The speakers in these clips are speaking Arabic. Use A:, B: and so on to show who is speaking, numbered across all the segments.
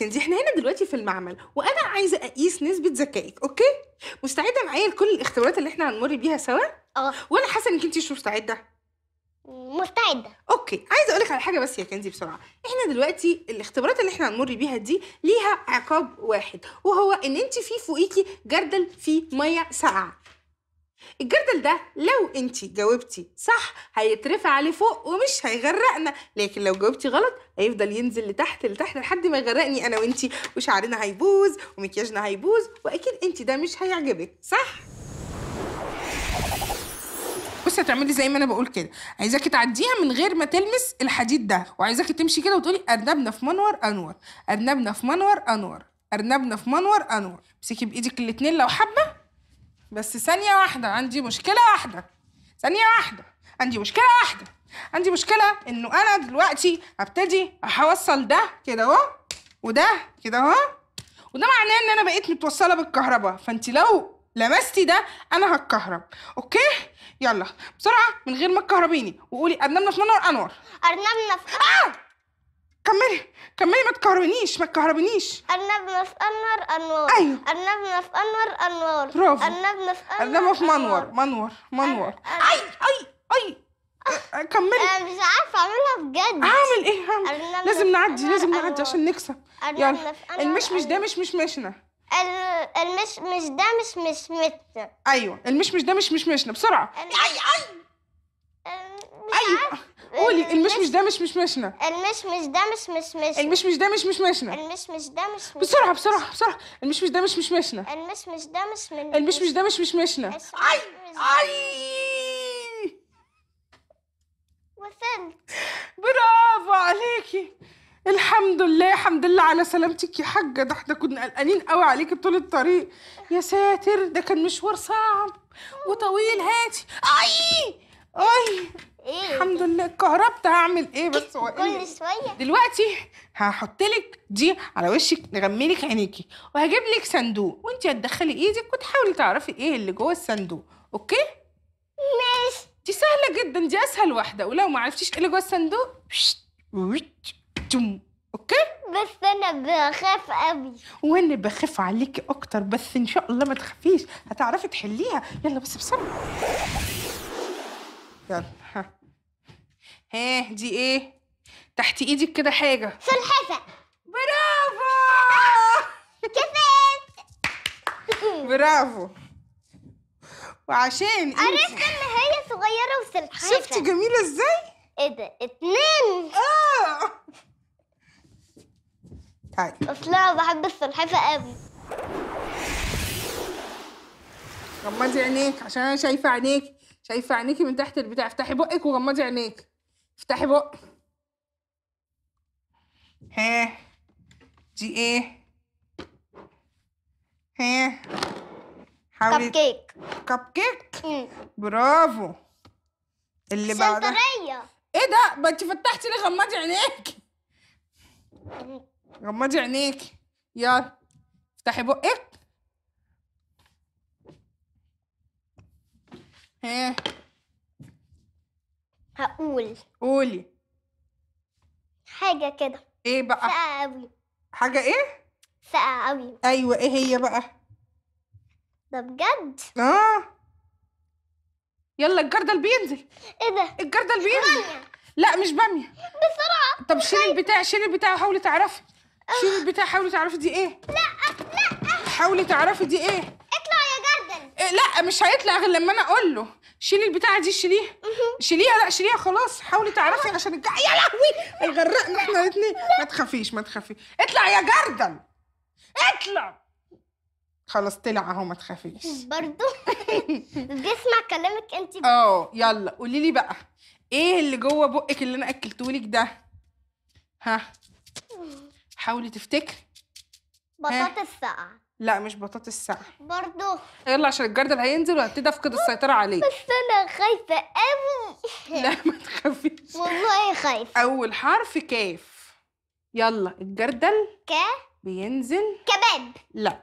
A: كنزي احنا هنا دلوقتي في المعمل وانا عايزه اقيس نسبه ذكائك اوكي مستعده معايا لكل الاختبارات اللي احنا هنمر بيها سوا اه وانا حاسه انك انت مش مستعده مستعده اوكي عايزه اقول لك على حاجه بس يا كنزي بسرعه احنا دلوقتي الاختبارات اللي احنا هنمر بيها دي ليها عقاب واحد وهو ان انت في فوقيكي جردل فيه ميه ساقعه الجردل ده لو انت جاوبتي صح هيترفع عليه فوق ومش هيغرقنا لكن لو جاوبتي غلط هيفضل ينزل لتحت لتحت لحد ما يغرقني انا وانت وشعرنا هيبوظ ومكياجنا هيبوظ واكيد انت ده مش هيعجبك صح بصي هتعملي زي ما انا بقول كده عايزاكي تعديها من غير ما تلمس الحديد ده وعايزاكي تمشي كده وتقولي ارنبنا في منور انور ارنبنا في منور انور ارنبنا في منور انور امسكي بايدك الاتنين لو حابه بس ثانية واحدة عندي مشكلة واحدة ثانية واحدة عندي مشكلة واحدة عندي مشكلة إنه أنا دلوقتي هبتدي اوصل ده كده أهو وده كده أهو وده معناه إن أنا بقيت متوصلة بالكهرباء فأنت لو لمستي ده أنا هتكهرب أوكي يلا بسرعة من غير ما تكهربيني وقولي أرنبنا في منور أنور أرنبنا في آه! كملي كملي ما تكهربنيش ما تكهربنيش
B: أرنبنا في أنور أنوار أيوه أرنبنا في أنور أنوار برافو أرنبنا في أنور أرنبنا في منور
A: منور منور
B: أي أي أي كملي أنا مش عارفة أعملها بجد أعمل إيه هعمل لازم نعدي لازم نعدي عشان
A: نكسب يلا المشمش ده مش مش مشنا
B: أيوه. المشمش ده مش مش متنا
A: أيوه المشمش ده مش مش مشنا بسرعة
B: أي أي أيوه قولي المشمش ده مش
A: مشمشنا المشمش
B: ده مش مشمشنا المشمش ده مش مشمشنا المشمش ده مش بسرعه بسرعه بسرعه
A: المشمش ده مش مشمشنا
B: المشمش ده مش من المشمش ده مش مشمشنا اي
A: اي وصلت برافو عليكي الحمد لله الحمد لله على سلامتك يا حاجة ده احنا كنا قلقانين قوي عليكي طول الطريق يا ساتر ده كان مشوار صعب وطويل هاتي اي اي ايه الحمد لله كهربت هعمل ايه بس هو إيه؟ كل شويه دلوقتي هحط لك دي على وشك نغمي لك عينيكي وهجيب لك صندوق وانت هتدخلي ايدك وتحاولي تعرفي ايه اللي جوه الصندوق اوكي ماشي دي سهله جدا دي اسهل واحده ولو ما عرفتيش ايه اللي جوه الصندوق اوكي بس انا بخاف قوي وانا بخاف عليكي اكتر بس ان شاء الله ما تخافيش هتعرفي تحليها يلا بس بسرعه يلا ها ايه، ها دي ايه تحت ايدك كده حاجه سلحفه برافو
B: كسبت
A: برافو وعشان
B: عرفت ان هي صغيره وسلحفه شفتي جميله ازاي ايه ده اتنين اه طيب اصلا بحب السلحفه قوي غمضي عينيك عشان
A: انا شايفه عينيك شايفه عينيكي من تحت البتاع افتحي بقك وغمضي عينيك افتحي بق ها دي ايه ها حاولي كب كيك كب كيك برافو اللي بعدها سنتريه ايه ده ما انت فتحتي ليه غمضي عينيك غمضي عينيك يلا افتحي بقك ها هقول قولي
B: حاجة كده ايه بقى؟ ساقعة أوي حاجة ايه؟ ساقعة
A: أوي أيوة ايه هي بقى؟ ده بجد؟ اه يلا الجردل بينزل ايه ده؟ الجردل بينزل بامية لا مش بامية بسرعة طب شيل طيب. البتاع شيل البتاع وحاولي تعرفي شيل البتاع حاولي تعرفي دي ايه؟ لا لا حاولي تعرفي دي ايه؟ لا مش هيطلع غير لما انا اقول له شيلي البتاعه دي شيليها شيليها لا شيليها خلاص حاولي تعرفي عشان الجا... يا لهوي هيغرقنا احنا الاثنين ما تخافيش ما تخافي اطلع يا جردل اطلع خلاص طلع اهو ما تخافيش برضه جسمع كلامك انت اه يلا قولي لي بقى ايه اللي جوه بقك اللي انا اكلتهولك ده ها حاولي تفتكري بطاطس ساقعه لا مش بطاطس ساقعه برضه يلا عشان الجردل هينزل وهبتدي افقد السيطره عليه بس
B: انا خايفه قوي لا ما
A: تخافيش والله خايفه اول حرف كاف يلا الجردل ك بينزل كباب لا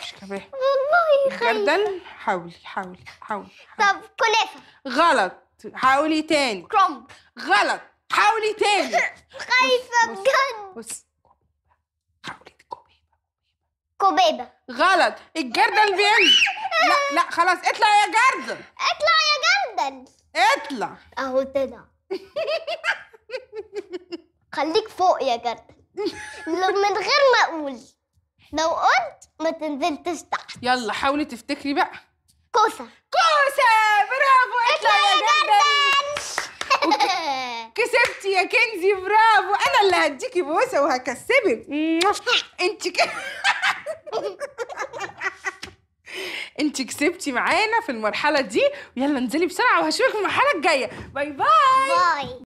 A: مش كباب والله خايفه الجردل حاولي حاولي حاولي, حاولي. طب كنافه غلط حاولي تاني كرومب غلط حاولي تاني خايفه بجد بص, بص. كوبيبه غلط الجردل بيمشي لا لا خلاص اطلع يا جردل
B: اطلع يا جردل اطلع اهو طلع خليك فوق يا جردل من غير ما اقول لو قلت ما تنزلتش تحت يلا حاولي تفتكري بقى كوسه كوسه
A: برافو اطلع, اطلع يا جردل كسبتي يا كنزي برافو انا اللي هديكي بوسه وهكسبك انت كده انت كسبتي معانا في المرحله دي ويلا انزلي بسرعه وهشوفك في المرحله الجايه باي باي باي